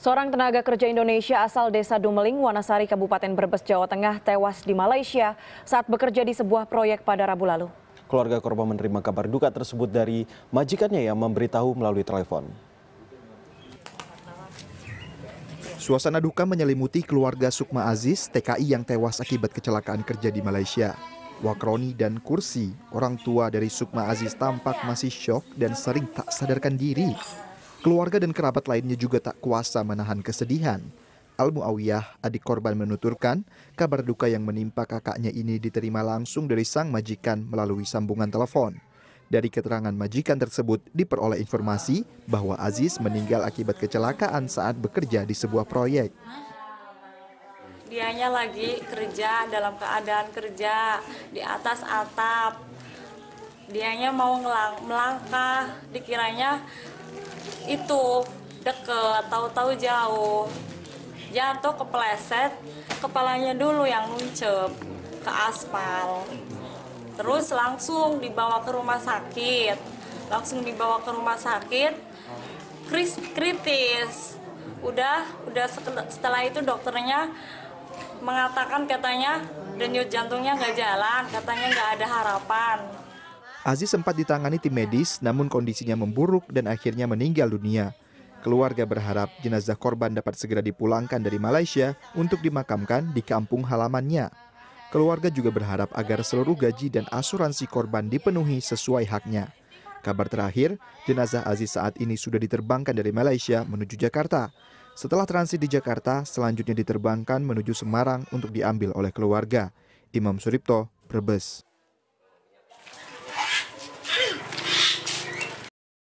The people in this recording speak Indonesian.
Seorang tenaga kerja Indonesia asal Desa Dumeling, Wanasari, Kabupaten Brebes, Jawa Tengah tewas di Malaysia saat bekerja di sebuah proyek pada Rabu lalu. Keluarga korban menerima kabar duka tersebut dari majikannya yang memberitahu melalui telepon. Suasana duka menyelimuti keluarga Sukma Aziz, TKI yang tewas akibat kecelakaan kerja di Malaysia. Wakroni dan Kursi, orang tua dari Sukma Aziz tampak masih syok dan sering tak sadarkan diri Keluarga dan kerabat lainnya juga tak kuasa menahan kesedihan. Al-Muawiyah, adik korban menuturkan, kabar duka yang menimpa kakaknya ini diterima langsung dari sang majikan melalui sambungan telepon. Dari keterangan majikan tersebut diperoleh informasi bahwa Aziz meninggal akibat kecelakaan saat bekerja di sebuah proyek. Dianya lagi kerja dalam keadaan kerja di atas atap. Dianya mau melangkah, dikiranya itu deket tahu-tahu jauh jatuh kepleset kepalanya dulu yang nuncep ke aspal terus langsung dibawa ke rumah sakit langsung dibawa ke rumah sakit kris kritis udah udah setelah itu dokternya mengatakan katanya denyut jantungnya nggak jalan katanya nggak ada harapan Aziz sempat ditangani tim medis namun kondisinya memburuk dan akhirnya meninggal dunia. Keluarga berharap jenazah korban dapat segera dipulangkan dari Malaysia untuk dimakamkan di kampung halamannya. Keluarga juga berharap agar seluruh gaji dan asuransi korban dipenuhi sesuai haknya. Kabar terakhir, jenazah Aziz saat ini sudah diterbangkan dari Malaysia menuju Jakarta. Setelah transit di Jakarta, selanjutnya diterbangkan menuju Semarang untuk diambil oleh keluarga. Imam Suripto, Brebes.